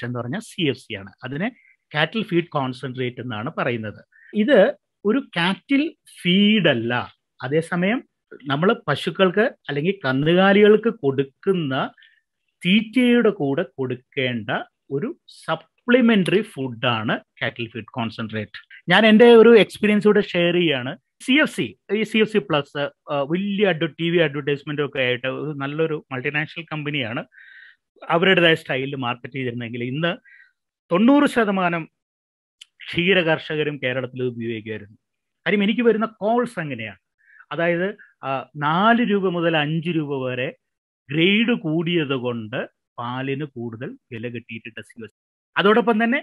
factor എന്ന് പറഞ്ഞാൽ C F C ആണ് അതിനെ കാറ്റിൽ ഫീഡ് കോൺസെൻട്രേറ്റ് എന്നാണ് പറയുന്നത് ഇത് ഒരു കാറ്റിൽ ഫീഡല്ല അതേസമയം നമ്മൾ പശുക്കൾക്ക് അല്ലെങ്കിൽ കന്നുകാലികൾക്ക് കൊടുക്കുന്ന തീറ്റയുടെ കൂടെ കൊടുക്കേണ്ട ഒരു സപ്ലിമെന്ററി ഫുഡാണ് കാറ്റിൽ ഫീഡ് കോൺസെൻട്രേറ്റ് ഞാൻ എൻ്റെ ഒരു എക്സ്പീരിയൻസ് കൂടെ ഷെയർ ചെയ്യാണ് സി എഫ് സി ഈ സി എഫ് സി പ്ലസ് വലിയ അഡ്വ ടി വി അഡ്വർടൈസ്മെന്റ് ഒക്കെ ആയിട്ട് നല്ലൊരു മൾട്ടിനാഷണൽ കമ്പനിയാണ് അവരുടേതായ സ്റ്റൈലിൽ മാർക്കറ്റ് ചെയ്തിരുന്നെങ്കിൽ ഇന്ന് തൊണ്ണൂറ് ശതമാനം ക്ഷീര കർഷകരും കേരളത്തിൽ ഉപയോഗിക്കുമായിരുന്നു കാര്യം എനിക്ക് വരുന്ന കോൾസ് അങ്ങനെയാണ് അതായത് നാല് രൂപ മുതൽ അഞ്ച് രൂപ വരെ ഗ്രേഡ് കൂടിയത് കൊണ്ട് പാലിന് കൂടുതൽ വില കിട്ടിയിട്ട് ടെസ്റ്റ് വെച്ചു അതോടൊപ്പം തന്നെ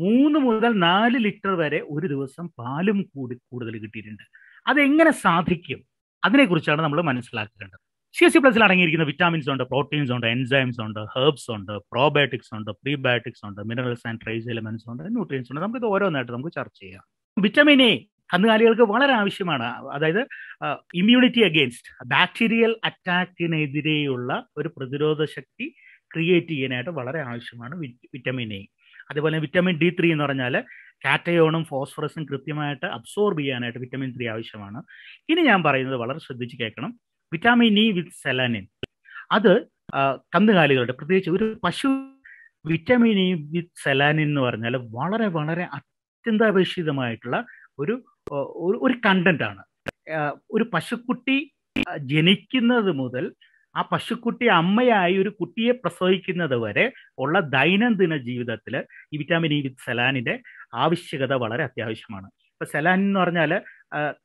മൂന്ന് മുതൽ നാല് ലിറ്റർ വരെ ഒരു ദിവസം പാലും കൂടി കൂടുതൽ കിട്ടിയിട്ടുണ്ട് അതെങ്ങനെ സാധിക്കും അതിനെക്കുറിച്ചാണ് നമ്മൾ മനസ്സിലാക്കേണ്ടത് സി എസ് സി പ്ലസിൽ അടങ്ങിയിരിക്കുന്ന വിറ്റാമിൻസ് ഉണ്ട് പ്രോട്ടീൻസ് ഉണ്ട് എൻസൈംസ് ഉണ്ട് ഹെർബ്സ് ഉണ്ട് പ്രോബയോട്ടിക്സ് ഉണ്ട് പ്രീബയോട്ടിക്സ് ഉണ്ട് മിനറൽസ് ആൻഡ് ട്രൈസ് എലിമെന്റ്സ് ഉണ്ട് ന്യൂട്രിയൻസ് ഉണ്ട് നമുക്ക് ഇത് ഓരോന്നായിട്ട് നമുക്ക് ചർച്ച ചെയ്യാം വിറ്റമിൻ എ കന്നുകാലികൾക്ക് വളരെ ആവശ്യമാണ് അതായത് ഇമ്മ്യൂണിറ്റി അഗെയിൻസ്റ്റ് ബാക്ടീരിയൽ അറ്റാക്കിനെതിരെയുള്ള ഒരു പ്രതിരോധ ശക്തി ക്രിയേറ്റ് ചെയ്യാനായിട്ട് വളരെ ആവശ്യമാണ് വിറ്റമിൻ എ അതുപോലെ വിറ്റമിൻ ഡി ത്രീ എന്ന് പറഞ്ഞാൽ കാറ്റയോണും ഫോസ്ഫറസും കൃത്യമായിട്ട് അബ്സോർബ് ചെയ്യാനായിട്ട് വിറ്റമിൻ ത്രീ ആവശ്യമാണ് ഇനി ഞാൻ പറയുന്നത് വളരെ ശ്രദ്ധിച്ച് കേൾക്കണം വിറ്റാമിൻ ഇ വിത്ത് സെലാനിൻ അത് കന്നുകാലികളുടെ പ്രത്യേകിച്ച് ഒരു പശു വിറ്റാമിൻ ഇ വിത്ത് സെലാനിൻ എന്ന് പറഞ്ഞാൽ വളരെ വളരെ അത്യന്താപേക്ഷിതമായിട്ടുള്ള ഒരു ഒരു കണ്ടന്റ് ആണ് ഒരു പശുക്കുട്ടി ജനിക്കുന്നത് മുതൽ ആ പശുക്കുട്ടി അമ്മയായി ഒരു കുട്ടിയെ പ്രസവിക്കുന്നത് വരെ ഉള്ള ദൈനംദിന ജീവിതത്തിൽ ഈ വിറ്റാമിൻ ഇ വിത്ത് സെലാനിൻ്റെ ആവശ്യകത വളരെ അത്യാവശ്യമാണ് ഇപ്പൊ സെലാനിൻ എന്ന് പറഞ്ഞാൽ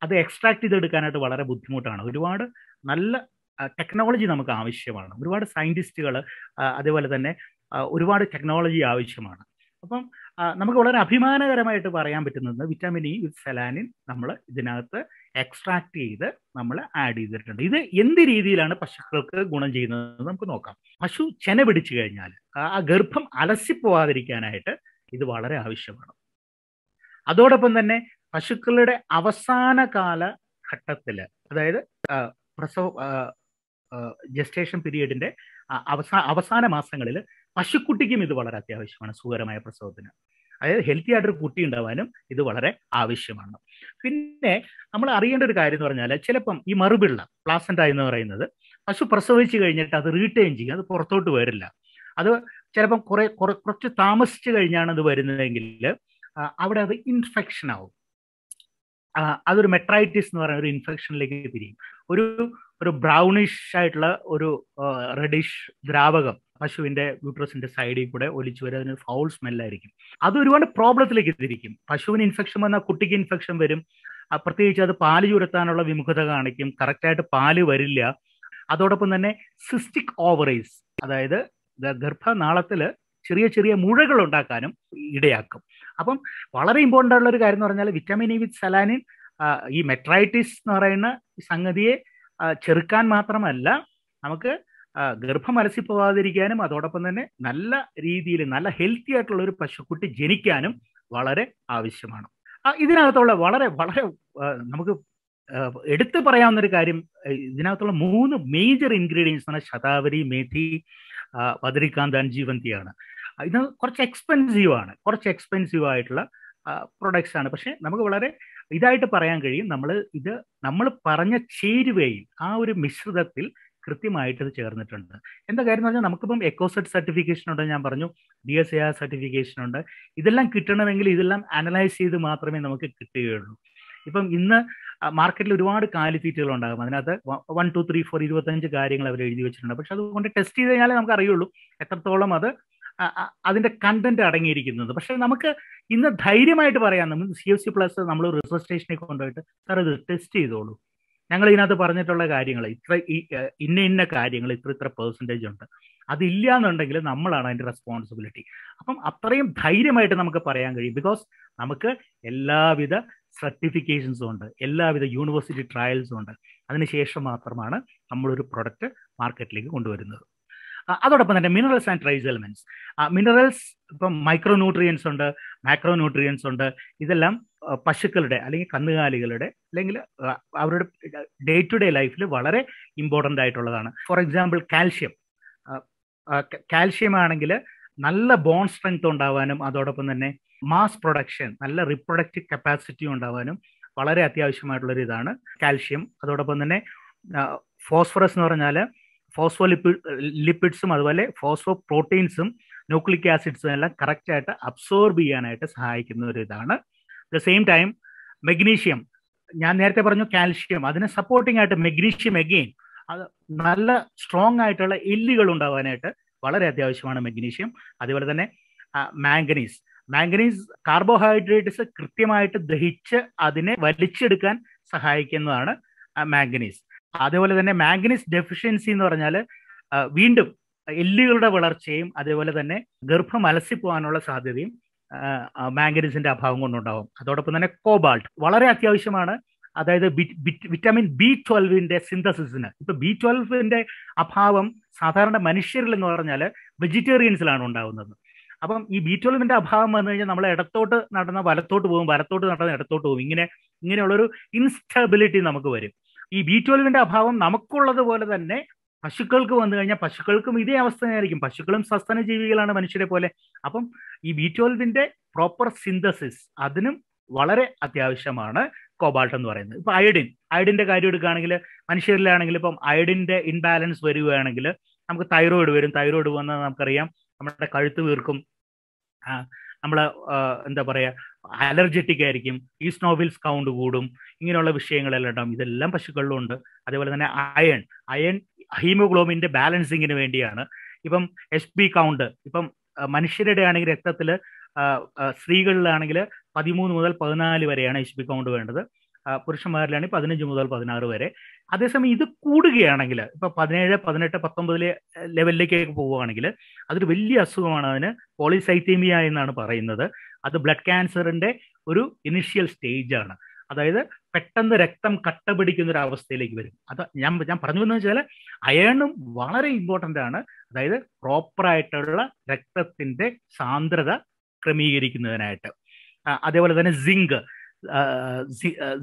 അത് എക്സ്ട്രാക്ട് ചെയ്തെടുക്കാനായിട്ട് വളരെ ബുദ്ധിമുട്ടാണ് ഒരുപാട് നല്ല ടെക്നോളജി നമുക്ക് ആവശ്യമാണ് ഒരുപാട് സയൻറ്റിസ്റ്റുകൾ അതേപോലെ തന്നെ ഒരുപാട് ടെക്നോളജി ആവശ്യമാണ് അപ്പം നമുക്ക് വളരെ അഭിമാനകരമായിട്ട് പറയാൻ പറ്റുന്നത് വിറ്റാമിൻ ഇ വിത്ത് സെലാനിൻ നമ്മൾ ഇതിനകത്ത് എക്സ്ട്രാക്ട് ചെയ്ത് നമ്മൾ ആഡ് ചെയ്തിട്ടുണ്ട് ഇത് എന്ത് രീതിയിലാണ് പശുക്കൾക്ക് ഗുണം ചെയ്യുന്നത് നമുക്ക് നോക്കാം പശു ചെന പിടിച്ചു കഴിഞ്ഞാൽ ആ ഗർഭം അലസിപ്പോവാതിരിക്കാനായിട്ട് ഇത് വളരെ ആവശ്യമാണ് അതോടൊപ്പം തന്നെ പശുക്കളുടെ അവസാന കാല ഘട്ടത്തിൽ അതായത് പ്രസവ ജസ്റ്റേഷൻ പീരീഡിന്റെ അവസാന അവസാന മാസങ്ങളിൽ പശുക്കുട്ടിക്കും ഇത് വളരെ അത്യാവശ്യമാണ് സുഖകരമായ പ്രസവത്തിന് അതായത് ഹെൽത്തി ആയിട്ടൊരു കുട്ടി ഉണ്ടാവാനും ഇത് വളരെ ആവശ്യമാണ് പിന്നെ നമ്മൾ അറിയേണ്ട ഒരു കാര്യം എന്ന് പറഞ്ഞാൽ ചിലപ്പം ഈ മറുപിള്ള പ്ലാസന്റ എന്ന് പറയുന്നത് പശു പ്രസവിച്ചു കഴിഞ്ഞിട്ട് അത് റീട്ടെയിൻ ചെയ്യും അത് പുറത്തോട്ട് വരില്ല അത് ചിലപ്പം കുറെ കുറച്ച് താമസിച്ചു കഴിഞ്ഞാണ് അത് വരുന്നതെങ്കിൽ അവിടെ അത് ഇൻഫെക്ഷൻ ആവും അതൊരു മെട്രൈറ്റിസ് എന്ന് പറയുന്ന ഒരു ഇൻഫെക്ഷനിലേക്ക് തിരിയും ഒരു ഒരു ബ്രൗണിഷ് ആയിട്ടുള്ള ഒരു റെഡിഷ് ദ്രാവകം പശുവിന്റെ യൂട്രസിന്റെ സൈഡിൽ കൂടെ ഒലിച്ചു വരും അതിന് ഫൗൾ സ്മെല്ലായിരിക്കും അത് ഒരുപാട് പ്രോബ്ലത്തിലേക്ക് എത്തിയിരിക്കും പശുവിന് ഇൻഫെക്ഷൻ വന്നാൽ കുട്ടിക്ക് ഇൻഫെക്ഷൻ വരും പ്രത്യേകിച്ച് അത് പാല് ചുരത്താനുള്ള വിമുഖത കാണിക്കും കറക്റ്റായിട്ട് പാല് വരില്ല അതോടൊപ്പം തന്നെ സിസ്റ്റിക് ഓവറീസ് അതായത് ഗർഭനാളത്തില് ചെറിയ ചെറിയ മുഴകൾ ഉണ്ടാക്കാനും ഇടയാക്കും അപ്പം വളരെ ഇമ്പോർട്ടൻ്റ് ആയിട്ടുള്ള ഒരു കാര്യം എന്ന് പറഞ്ഞാൽ വിറ്റാമിൻ ഇ വിത്ത് സലാനിൻ ഈ മെട്രൈറ്റിസ് എന്ന് പറയുന്ന സംഗതിയെ ചെറുക്കാൻ മാത്രമല്ല നമുക്ക് ഗർഭം അലസി പോവാതിരിക്കാനും അതോടൊപ്പം തന്നെ നല്ല രീതിയിൽ നല്ല ഹെൽത്തി ആയിട്ടുള്ള ഒരു പശുക്കുട്ടി ജനിക്കാനും വളരെ ആവശ്യമാണ് ഇതിനകത്തുള്ള വളരെ വളരെ നമുക്ക് എടുത്തു പറയാവുന്ന ഒരു കാര്യം ഇതിനകത്തുള്ള മൂന്ന് മേജർ ഇൻഗ്രീഡിയൻസ് ആണ് ശതാവരി മേഥി വദരികാന്താൻ ജീവന്തിയാണ് ഇത് കുറച്ച് എക്സ്പെൻസീവ് ആണ് കുറച്ച് എക്സ്പെൻസീവ് ആയിട്ടുള്ള പ്രൊഡക്ട്സ് ആണ് പക്ഷെ നമുക്ക് വളരെ ഇതായിട്ട് പറയാൻ കഴിയും നമ്മൾ ഇത് നമ്മൾ പറഞ്ഞ ചേരുവയിൽ ആ ഒരു മിശ്രിതത്തിൽ കൃത്യമായിട്ട് ഇത് ചേർന്നിട്ടുണ്ട് എന്താ കാര്യം എന്ന് പറഞ്ഞാൽ നമുക്കിപ്പം എക്കോസെറ്റ് സർട്ടിഫിക്കേഷൻ ഉണ്ട് ഞാൻ പറഞ്ഞു D S A R certification ഉണ്ട് ഇതെല്ലാം കിട്ടണമെങ്കിൽ ഇതെല്ലാം അനലൈസ് ചെയ്ത് മാത്രമേ നമുക്ക് കിട്ടുകയുള്ളൂ ഇപ്പം ഇന്ന് മാർക്കറ്റിൽ ഒരുപാട് കാലിത്തീറ്റകൾ ഉണ്ടാകും അതിനകത്ത് വൺ ടു ത്രീ ഫോർ ഇരുപത്തഞ്ച് കാര്യങ്ങൾ അവർ എഴുതി വെച്ചിട്ടുണ്ട് പക്ഷെ അതുകൊണ്ട് ടെസ്റ്റ് ചെയ്ത് കഴിഞ്ഞാലേ നമുക്ക് അറിയുള്ളൂ എത്രത്തോളം അത് അതിന്റെ കണ്ടന്റ് അടങ്ങിയിരിക്കുന്നത് പക്ഷെ നമുക്ക് ഇന്ന് ധൈര്യമായിട്ട് പറയാം നമ്മൾ സി എഫ് സി പ്ലസ് നമ്മൾ റിസർച്ച് സ്റ്റേഷനിൽ കൊണ്ടുപോയിട്ട് സാർ ഇത് ടെസ്റ്റ് ചെയ്തോളൂ ഞങ്ങൾ ഇതിനകത്ത് പറഞ്ഞിട്ടുള്ള കാര്യങ്ങൾ ഇത്ര ഇന്ന ഇന്ന കാര്യങ്ങൾ ഇത്ര ഇത്ര പെർസെൻറ്റേജ് ഉണ്ട് അതില്ല എന്നുണ്ടെങ്കിൽ നമ്മളാണ് അതിന്റെ റെസ്പോൺസിബിലിറ്റി അപ്പം അത്രയും ധൈര്യമായിട്ട് നമുക്ക് പറയാൻ കഴിയും ബിക്കോസ് നമുക്ക് എല്ലാവിധ സർട്ടിഫിക്കേഷൻസും ഉണ്ട് എല്ലാവിധ യൂണിവേഴ്സിറ്റി ട്രയൽസും ഉണ്ട് അതിനുശേഷം മാത്രമാണ് നമ്മളൊരു പ്രൊഡക്റ്റ് മാർക്കറ്റിലേക്ക് കൊണ്ടുവരുന്നത് അതോടൊപ്പം തന്നെ minerals and trace elements minerals ഇപ്പം മൈക്രോ ന്യൂട്രിയൻസ് ഉണ്ട് മാക്രോ ന്യൂട്രിയൻസ് ഉണ്ട് ഇതെല്ലാം പശുക്കളുടെ അല്ലെങ്കിൽ കന്നുകാലികളുടെ അല്ലെങ്കിൽ അവരുടെ ഡേ ടു ഡേ ലൈഫിൽ വളരെ ഇമ്പോർട്ടൻ്റ് ആയിട്ടുള്ളതാണ് ഫോർ എക്സാമ്പിൾ കാൽഷ്യം കാൽഷ്യം ആണെങ്കിൽ നല്ല ബോൺ സ്ട്രെങ്ത് ഉണ്ടാവാനും അതോടൊപ്പം തന്നെ മാസ് പ്രൊഡക്ഷൻ നല്ല റിപ്രൊഡക്റ്റീവ് കപ്പാസിറ്റി ഉണ്ടാവാനും വളരെ അത്യാവശ്യമായിട്ടുള്ളൊരു ഇതാണ് കാൽഷ്യം അതോടൊപ്പം തന്നെ ഫോസ്ഫറസ് എന്ന് പറഞ്ഞാൽ ഫോസ്ഫോ ലിപ്പിഡ്സും അതുപോലെ ഫോസ്ഫോ പ്രോട്ടീൻസും ന്യൂക്ലിക് ആസിഡ്സും എല്ലാം കറക്റ്റ് ആയിട്ട് അബ്സോർബ് ചെയ്യാനായിട്ട് സഹായിക്കുന്ന ഒരു ഇതാണ് ദ സെയിം ടൈം മെഗ്നീഷ്യം ഞാൻ നേരത്തെ പറഞ്ഞു കാൽഷ്യം അതിനെ സപ്പോർട്ടിംഗ് ആയിട്ട് മെഗ്നീഷ്യം എഗെയിൻ അത് നല്ല സ്ട്രോങ് ആയിട്ടുള്ള എല്ലുകൾ ഉണ്ടാവാനായിട്ട് വളരെ അത്യാവശ്യമാണ് മെഗ്നീഷ്യം അതുപോലെ തന്നെ മാംഗനീസ് മാംഗനീസ് കാർബോഹൈഡ്രേറ്റ്സ് കൃത്യമായിട്ട് ദഹിച്ച് അതിനെ വലിച്ചെടുക്കാൻ സഹായിക്കുന്നതാണ് മാംഗനീസ് അതേപോലെ തന്നെ മാംഗനീസ് ഡെഫിഷ്യൻസി എന്ന് പറഞ്ഞാൽ വീണ്ടും എല്ലുകളുടെ വളർച്ചയും അതേപോലെ തന്നെ ഗർഭം അലസിപ്പോവാനുള്ള സാധ്യതയും മാംഗനീസിന്റെ അഭാവം കൊണ്ടുണ്ടാവും അതോടൊപ്പം തന്നെ കോബാൾട്ട് വളരെ അത്യാവശ്യമാണ് അതായത് വിറ്റാമിൻ ബി ട്വൽവിന്റെ സിന്തസിസിന് ഇപ്പൊ ബി ട്വൽവിന്റെ അഭാവം സാധാരണ മനുഷ്യരിൽ എന്ന് പറഞ്ഞാൽ വെജിറ്റേറിയൻസിലാണ് ഉണ്ടാകുന്നത് അപ്പം ഈ ബി ട്വൽവിന്റെ അഭാവം വന്നു കഴിഞ്ഞാൽ നമ്മൾ ഇടത്തോട്ട് നടന്ന വലത്തോട്ട് പോകും വലത്തോട്ട് നടന്ന ഇടത്തോട്ട് പോകും ഇങ്ങനെ ഇങ്ങനെയുള്ളൊരു ഇൻസ്റ്റബിലിറ്റി നമുക്ക് വരും ഈ ബി ട്വൽവിന്റെ അഭാവം നമുക്കുള്ളത് പോലെ തന്നെ പശുക്കൾക്ക് വന്നു കഴിഞ്ഞാൽ പശുക്കൾക്കും ഇതേ അവസ്ഥ തന്നെയായിരിക്കും പശുക്കളും സസ്തന ജീവികളാണ് മനുഷ്യരെ പോലെ അപ്പം ഈ ബി ട്വൽവിന്റെ പ്രോപ്പർ സിന്തസിസ് അതിനും വളരെ അത്യാവശ്യമാണ് കോബാൾട്ട് എന്ന് പറയുന്നത് ഇപ്പൊ അയഡിൻ അയഡിന്റെ കാര്യം എടുക്കുകയാണെങ്കിൽ മനുഷ്യരിലാണെങ്കിൽ ഇപ്പം അയഡിന്റെ ഇൻബാലൻസ് വരികയാണെങ്കിൽ നമുക്ക് തൈറോയിഡ് വരും തൈറോയിഡ് വന്നാൽ നമുക്കറിയാം നമ്മുടെ കഴുത്ത് വീർക്കും നമ്മൾ എന്താ പറയുക അലർജറ്റിക് ആയിരിക്കും ഈ സ്നോവിൽസ് കൗണ്ട് കൂടും ഇങ്ങനെയുള്ള വിഷയങ്ങളെല്ലാം ഉണ്ടാവും ഇതെല്ലാം പശുക്കളിലും ഉണ്ട് അതേപോലെ തന്നെ അയൺ അയൺ ഹീമോഗ്ലോബിന്റെ ബാലൻസിങ്ങിന് വേണ്ടിയാണ് ഇപ്പം എച്ച് പി കൗണ്ട് ഇപ്പം മനുഷ്യരുടെ ആണെങ്കിൽ രക്തത്തിൽ സ്ത്രീകളിലാണെങ്കിൽ പതിമൂന്ന് മുതൽ പതിനാല് വരെയാണ് എച്ച് പി കൗണ്ട് വേണ്ടത് പുരുഷന്മാരിലാണെങ്കിൽ പതിനഞ്ച് മുതൽ പതിനാറ് വരെ അതേസമയം ഇത് കൂടുകയാണെങ്കിൽ ഇപ്പൊ പതിനേഴ് പതിനെട്ട് പത്തൊമ്പതിലെ ലെവലിലേക്കൊക്കെ പോവുകയാണെങ്കിൽ അതൊരു വലിയ അസുഖമാണ് അതിന് പോളിസൈത്തീമിയ എന്നാണ് പറയുന്നത് അത് ബ്ലഡ് ക്യാൻസറിന്റെ ഒരു ഇനിഷ്യൽ സ്റ്റേജാണ് അതായത് പെട്ടെന്ന് രക്തം കട്ട പിടിക്കുന്ന ഒരു അവസ്ഥയിലേക്ക് വരും അത് ഞാൻ ഞാൻ പറഞ്ഞു എന്ന് വെച്ചാൽ അയണും വളരെ ഇമ്പോർട്ടൻ്റ് ആണ് അതായത് പ്രോപ്പറായിട്ടുള്ള രക്തത്തിന്റെ സാന്ദ്രത ക്രമീകരിക്കുന്നതിനായിട്ട് അതേപോലെ തന്നെ സിങ്ക്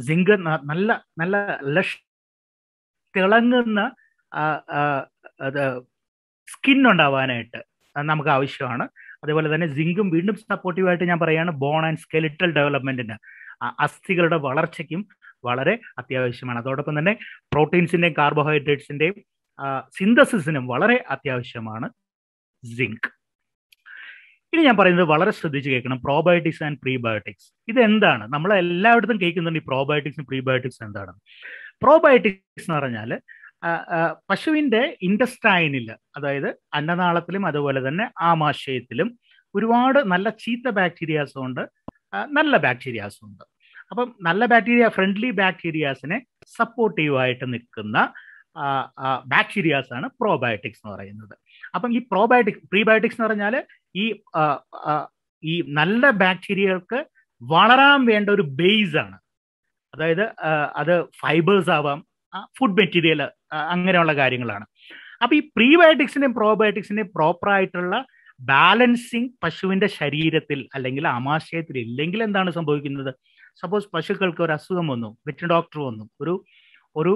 സിങ്ക് നല്ല നല്ല ലഷ് തിളങ്ങുന്ന സ്കിൻ ഉണ്ടാവാനായിട്ട് നമുക്ക് ആവശ്യമാണ് അതേപോലെ തന്നെ സിങ്കും വീണ്ടും സപ്പോർട്ടീവായിട്ട് ഞാൻ പറയുകയാണ് ബോൺ ആൻഡ് സ്കെലിറ്റൽ ഡെവലപ്മെന്റിന് അസ്ഥികളുടെ വളർച്ചയ്ക്കും വളരെ അത്യാവശ്യമാണ് അതോടൊപ്പം തന്നെ പ്രോട്ടീൻസിന്റെയും കാർബോഹൈഡ്രേറ്റ്സിന്റെയും സിന്തസിസിനും വളരെ അത്യാവശ്യമാണ് സിങ്ക് ഇനി ഞാൻ പറയുന്നത് വളരെ ശ്രദ്ധിച്ച് കേൾക്കണം പ്രോബയോട്ടിക്സ് ആൻഡ് പ്രീബയോട്ടിക്സ് ഇത് എന്താണ് നമ്മൾ എല്ലായിടത്തും കേൾക്കുന്നുണ്ട് ഈ പ്രോബയോട്ടിക്സും പ്രീബയോട്ടിക്സ് എന്താണ് പ്രോബയോട്ടിക്സ് എന്ന് പറഞ്ഞാൽ പശുവിന്റെ ഇൻഡസ്റ്റൈനിൽ അതായത് അന്നനാളത്തിലും അതുപോലെ തന്നെ ആമാശയത്തിലും ഒരുപാട് നല്ല ചീത്ത ബാക്ടീരിയാസും ഉണ്ട് നല്ല ബാക്ടീരിയാസും ഉണ്ട് അപ്പം നല്ല ബാക്ടീരിയ ഫ്രണ്ട്ലി ബാക്ടീരിയാസിനെ സപ്പോർട്ടീവായിട്ട് നിൽക്കുന്ന ബാക്ടീരിയാസ് ആണ് പ്രോബയോട്ടിക്സ് എന്ന് പറയുന്നത് അപ്പം ഈ പ്രോബയോട്ടിക്സ് പ്രീബയോട്ടിക്സ് എന്ന് പറഞ്ഞാൽ ഈ ഈ നല്ല ബാക്ടീരിയകൾക്ക് വളരാൻ വേണ്ട ഒരു ബേസ് ആണ് അതായത് അത് ഫൈബേഴ്സ് ആവാം ഫുഡ് മെറ്റീരിയൽ അങ്ങനെയുള്ള കാര്യങ്ങളാണ് അപ്പൊ ഈ പ്രീബയോട്ടിക്സിന്റെയും പ്രോബയോട്ടിക്സിന്റെയും പ്രോപ്പറായിട്ടുള്ള ബാലൻസിങ് പശുവിന്റെ ശരീരത്തിൽ അല്ലെങ്കിൽ ആമാശയത്തിൽ ഇല്ലെങ്കിൽ എന്താണ് സംഭവിക്കുന്നത് സപ്പോസ് പശുക്കൾക്ക് ഒരു അസുഖം വന്നു വെറ്റിൻ ഡോക്ടർ വന്നു ഒരു ഒരു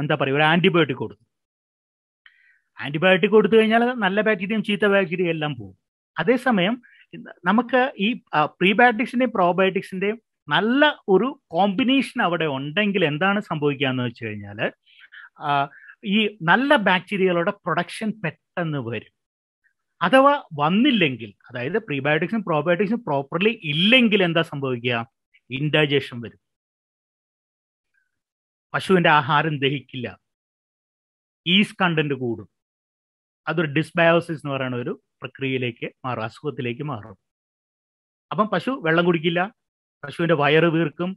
എന്താ പറയുക ഒരു ആന്റിബയോട്ടിക് കൊടുത്തു ആന്റിബയോട്ടിക് കൊടുത്തു കഴിഞ്ഞാൽ നല്ല ബാക്ടീരിയയും ചീത്ത ബാക്ടീരിയ എല്ലാം പോകും അതേസമയം നമുക്ക് ഈ പ്രീബയോട്ടിക്സിന്റെയും പ്രോബയോട്ടിക്സിന്റെയും നല്ല ഒരു കോമ്പിനേഷൻ അവിടെ ഉണ്ടെങ്കിൽ എന്താണ് സംഭവിക്കുക എന്ന് വെച്ച് കഴിഞ്ഞാൽ ഈ നല്ല ബാക്ടീരിയകളുടെ പ്രൊഡക്ഷൻ പെട്ടെന്ന് വരും അഥവാ വന്നില്ലെങ്കിൽ അതായത് പ്രീബയോട്ടിക്സും പ്രോബയോട്ടിക്സും പ്രോപ്പർലി ഇല്ലെങ്കിൽ എന്താ സംഭവിക്കുക ഇൻഡൈജഷൻ വരും പശുവിന്റെ ആഹാരം ദഹിക്കില്ല ഈസ് കണ്ടന്റ് കൂടും അതൊരു ഡിസ്ബയോസിസ് എന്ന് പറയുന്ന ഒരു പ്രക്രിയയിലേക്ക് മാറും അസുഖത്തിലേക്ക് മാറും അപ്പം പശു വെള്ളം കുടിക്കില്ല പശുവിന്റെ വയറ് വീർക്കും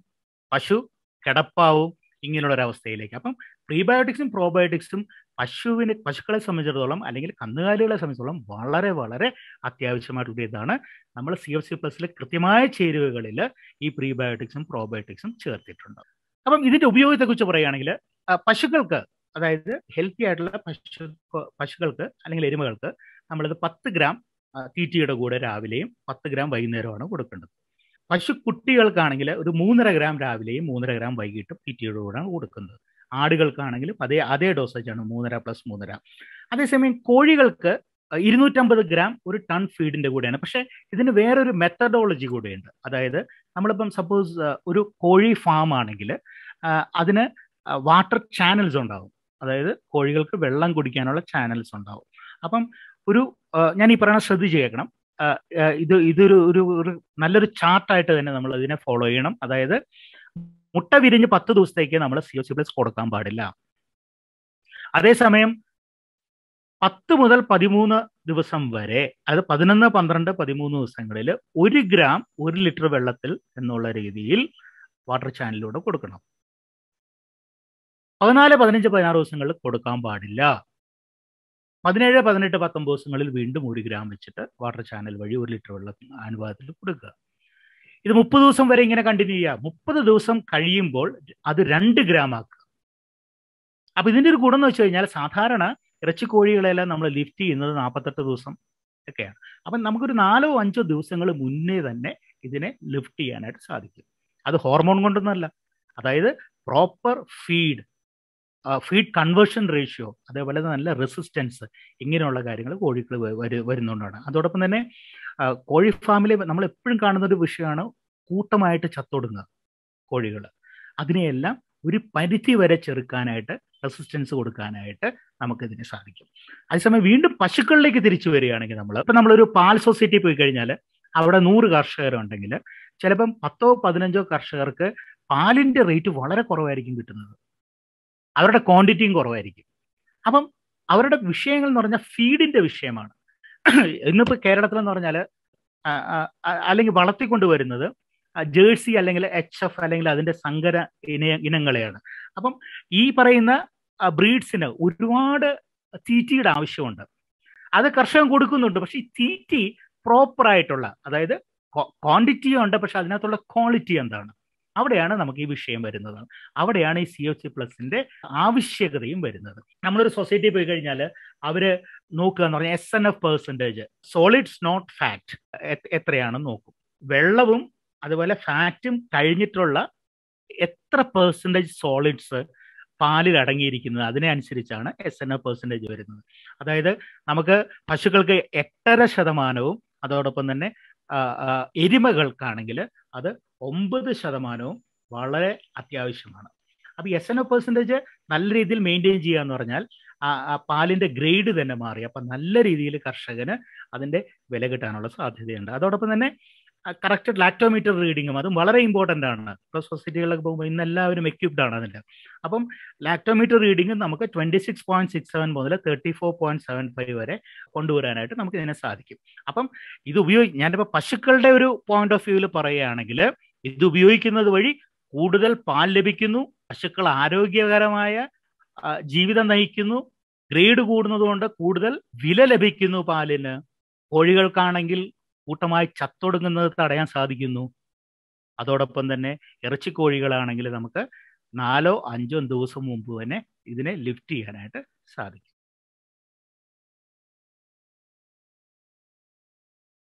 പശു കിടപ്പാവും ഇങ്ങനെയുള്ള ഒരു അവസ്ഥയിലേക്ക് അപ്പം പ്രീബയോട്ടിക്സും പ്രോബയോട്ടിക്സും പശുവിന് പശുക്കളെ സംബന്ധിച്ചിടത്തോളം അല്ലെങ്കിൽ കന്നുകാലികളെ സംബന്ധിച്ചിടത്തോളം വളരെ വളരെ അത്യാവശ്യമായിട്ടുള്ള ഇതാണ് നമ്മൾ സി എഫ് സി പ്ലസിൽ കൃത്യമായ ചേരുവകളിൽ ഈ പ്രീബയോട്ടിക്സും പ്രോബയോട്ടിക്സും ചേർത്തിട്ടുണ്ട് അപ്പം ഇതിൻ്റെ ഉപയോഗത്തെക്കുറിച്ച് പറയുകയാണെങ്കിൽ പശുക്കൾക്ക് അതായത് ഹെൽത്തി ആയിട്ടുള്ള പശു പശുക്കൾക്ക് അല്ലെങ്കിൽ എരുമകൾക്ക് നമ്മളിത് പത്ത് ഗ്രാം തീറ്റിയുടെ കൂടെ രാവിലെയും പത്ത് ഗ്രാം വൈകുന്നേരമാണ് കൊടുക്കേണ്ടത് പശു കുട്ടികൾക്കാണെങ്കിൽ ഒരു മൂന്നര ഗ്രാം രാവിലെയും മൂന്നര ഗ്രാം വൈകിട്ടും പിറ്റിയുടെ കൂടെയാണ് കൊടുക്കുന്നത് ആടുകൾക്കാണെങ്കിൽ അതേ അതേ ഡോസേജാണ് മൂന്നര പ്ലസ് മൂന്നര അതേസമയം കോഴികൾക്ക് ഇരുന്നൂറ്റമ്പത് ഗ്രാം ഒരു ടൺ ഫീഡിന്റെ കൂടെയാണ് പക്ഷെ ഇതിന് വേറൊരു മെത്തഡോളജി കൂടെയുണ്ട് അതായത് നമ്മളിപ്പം സപ്പോസ് ഒരു കോഴി ഫാം ആണെങ്കിൽ അതിന് വാട്ടർ ചാനൽസ് ഉണ്ടാവും അതായത് കോഴികൾക്ക് വെള്ളം കുടിക്കാനുള്ള ചാനൽസ് ഉണ്ടാവും അപ്പം ഒരു ഞാൻ ഈ പറയണ ശ്രദ്ധിച്ച് കേൾക്കണം ഇത് ഇതൊരു ഒരു നല്ലൊരു ചാർട്ടായിട്ട് തന്നെ നമ്മൾ അതിനെ ഫോളോ ചെയ്യണം അതായത് മുട്ട വിരിഞ്ഞ് പത്ത് ദിവസത്തേക്ക് നമ്മൾ സി ഒ സി പ്ലസ് കൊടുക്കാൻ പാടില്ല അതേസമയം പത്ത് മുതൽ പതിമൂന്ന് ദിവസം വരെ അതായത് പതിനൊന്ന് പന്ത്രണ്ട് പതിമൂന്ന് ദിവസങ്ങളിൽ ഒരു ഗ്രാം ഒരു ലിറ്റർ വെള്ളത്തിൽ എന്നുള്ള രീതിയിൽ വാട്ടർ ചാനലിലൂടെ കൊടുക്കണം പതിനാല് പതിനഞ്ച് പതിനാറ് ദിവസങ്ങളിൽ കൊടുക്കാൻ പാടില്ല പതിനേഴ് പതിനെട്ട് പത്തൊമ്പത് ദിവസങ്ങളിൽ വീണ്ടും ഒരു ഗ്രാം വെച്ചിട്ട് വാട്ടർ ചാനൽ വഴി ഒരു ലിറ്റർ വെള്ളം അനുവാദത്തിൽ കൊടുക്കുക ഇത് മുപ്പത് ദിവസം വരെ ഇങ്ങനെ കണ്ടിന്യൂ ചെയ്യുക മുപ്പത് ദിവസം കഴിയുമ്പോൾ അത് രണ്ട് ഗ്രാം ആക്കുക അപ്പൊ ഇതിന്റെ ഒരു ഗുണം എന്ന് വെച്ച് കഴിഞ്ഞാൽ സാധാരണ ഇറച്ചി കോഴികളെല്ലാം നമ്മൾ ലിഫ്റ്റ് ചെയ്യുന്നത് നാൽപ്പത്തെട്ട് ദിവസം ഒക്കെയാണ് അപ്പം നമുക്കൊരു നാലോ അഞ്ചോ ദിവസങ്ങൾ മുന്നേ തന്നെ ഇതിനെ ലിഫ്റ്റ് ചെയ്യാനായിട്ട് സാധിക്കും അത് ഹോർമോൺ കൊണ്ടൊന്നുമല്ല അതായത് proper feed feed conversion ratio അതേപോലെ നല്ല റെസിസ്റ്റൻസ് ഇങ്ങനെയുള്ള കാര്യങ്ങൾ കോഴികൾ വരുന്നുണ്ടാണ് അതോടൊപ്പം തന്നെ കോഴി ഫാമിലെ നമ്മൾ എപ്പോഴും കാണുന്ന ഒരു വിഷയമാണ് കൂട്ടമായിട്ട് ചത്തൊടുങ്ങുക കോഴികൾ അതിനെയെല്ലാം ഒരു പരിധി വരെ ചെറുക്കാനായിട്ട് റെസിസ്റ്റൻസ് കൊടുക്കാനായിട്ട് നമുക്കിതിന് സാധിക്കും അതേസമയം വീണ്ടും പശുക്കളിലേക്ക് തിരിച്ചു വരികയാണെങ്കിൽ നമ്മൾ ഇപ്പം നമ്മളൊരു പാൽ സൊസൈറ്റി പോയി കഴിഞ്ഞാൽ അവിടെ നൂറ് കർഷകരുണ്ടെങ്കിൽ ചിലപ്പം പത്തോ പതിനഞ്ചോ കർഷകർക്ക് പാലിൻ്റെ റേറ്റ് വളരെ കുറവായിരിക്കും കിട്ടുന്നത് അവരുടെ ക്വാണ്ടിറ്റിയും കുറവായിരിക്കും അപ്പം അവരുടെ വിഷയങ്ങൾ എന്ന് പറഞ്ഞാൽ ഫീഡിന്റെ വിഷയമാണ് ഇന്നിപ്പോൾ കേരളത്തിൽ എന്ന് പറഞ്ഞാൽ അല്ലെങ്കിൽ വളർത്തിക്കൊണ്ടുവരുന്നത് ജേഴ്സി അല്ലെങ്കിൽ എച്ച് എഫ് അല്ലെങ്കിൽ അതിന്റെ സങ്കര ഇന ഇനങ്ങളെയാണ് അപ്പം ഈ പറയുന്ന ബ്രീഡ്സിന് ഒരുപാട് തീറ്റിയുടെ ആവശ്യമുണ്ട് അത് കർഷകൻ കൊടുക്കുന്നുണ്ട് പക്ഷെ ഈ തീറ്റി പ്രോപ്പർ ആയിട്ടുള്ള അതായത് ക്വാണ്ടിറ്റിയും ഉണ്ട് പക്ഷെ അതിനകത്തുള്ള ക്വാളിറ്റി എന്താണ് അവിടെയാണ് നമുക്ക് ഈ വിഷയം വരുന്നത് അവിടെയാണ് ഈ സി ഒ സി പ്ലസിന്റെ ആവശ്യകതയും വരുന്നത് നമ്മളൊരു സൊസൈറ്റി പോയി കഴിഞ്ഞാൽ അവര് നോക്കുക എന്ന് പറഞ്ഞാൽ S N F percentage solids not fat എത്രയാണെന്ന് നോക്കും വെള്ളവും അതുപോലെ ഫാറ്റും കഴിഞ്ഞിട്ടുള്ള എത്ര പെർസെൻറ്റേജ് സോളിഡ്സ് പാലിൽ അടങ്ങിയിരിക്കുന്നത് അതിനനുസരിച്ചാണ് എസ് എൻ എഫ് പെർസെൻറ്റേജ് വരുന്നത് അതായത് നമുക്ക് പശുക്കൾക്ക് എട്ടര ശതമാനവും അതോടൊപ്പം തന്നെ എരുമകൾക്കാണെങ്കിൽ അത് ഒമ്പത് ശതമാനവും വളരെ അത്യാവശ്യമാണ് അപ്പോൾ എസ് എൻ ഒ പെർസെൻറ്റേജ് നല്ല രീതിയിൽ മെയിൻറ്റെയിൻ ചെയ്യുക എന്ന് പറഞ്ഞാൽ ആ പാലിന്റെ ഗ്രേഡ് തന്നെ മാറി അപ്പൊ നല്ല രീതിയിൽ കർഷകന് അതിന്റെ വില കിട്ടാനുള്ള സാധ്യതയുണ്ട് അതോടൊപ്പം തന്നെ കറക്റ്റ് ലാക്ടോമീറ്റർ റീഡിങ്ങും അതും വളരെ ഇമ്പോർട്ടൻ്റ് ആണ് ഇപ്പൊ സൊസൈറ്റികളിലൊക്കെ പോകുമ്പോൾ ഇന്ന് എല്ലാവരും എക്യുപ്ഡ് ആണ് അതിൻ്റെ അപ്പം ലാക്ടോമീറ്റർ റീഡിങ്ങും നമുക്ക് twenty six point six seven മുതൽ thirty four point seven five വരെ കൊണ്ടുവരാനായിട്ട് നമുക്ക് ഇതിനെ സാധിക്കും അപ്പം ഇത് ഉപയോഗി ഞാനിപ്പോൾ പശുക്കളുടെ ഒരു പോയിന്റ് ഓഫ് വ്യൂവിൽ പറയുകയാണെങ്കിൽ ഇത് ഉപയോഗിക്കുന്നത് വഴി കൂടുതൽ പാൽ ലഭിക്കുന്നു പശുക്കൾ ആരോഗ്യകരമായ ജീവിതം നയിക്കുന്നു ഗ്രേഡ് കൂടുന്നതുകൊണ്ട് കൂടുതൽ വില ലഭിക്കുന്നു പാലിന് കോഴികൾക്കാണെങ്കിൽ കൂട്ടമായി ചത്തൊടുങ്ങുന്നത് തടയാൻ സാധിക്കുന്നു അതോടൊപ്പം തന്നെ കോഴികളാണെങ്കിൽ നമുക്ക് നാലോ അഞ്ചോ ദിവസം മുമ്പ് തന്നെ ഇതിനെ ലിഫ്റ്റ് ചെയ്യാനായിട്ട് സാധിക്കും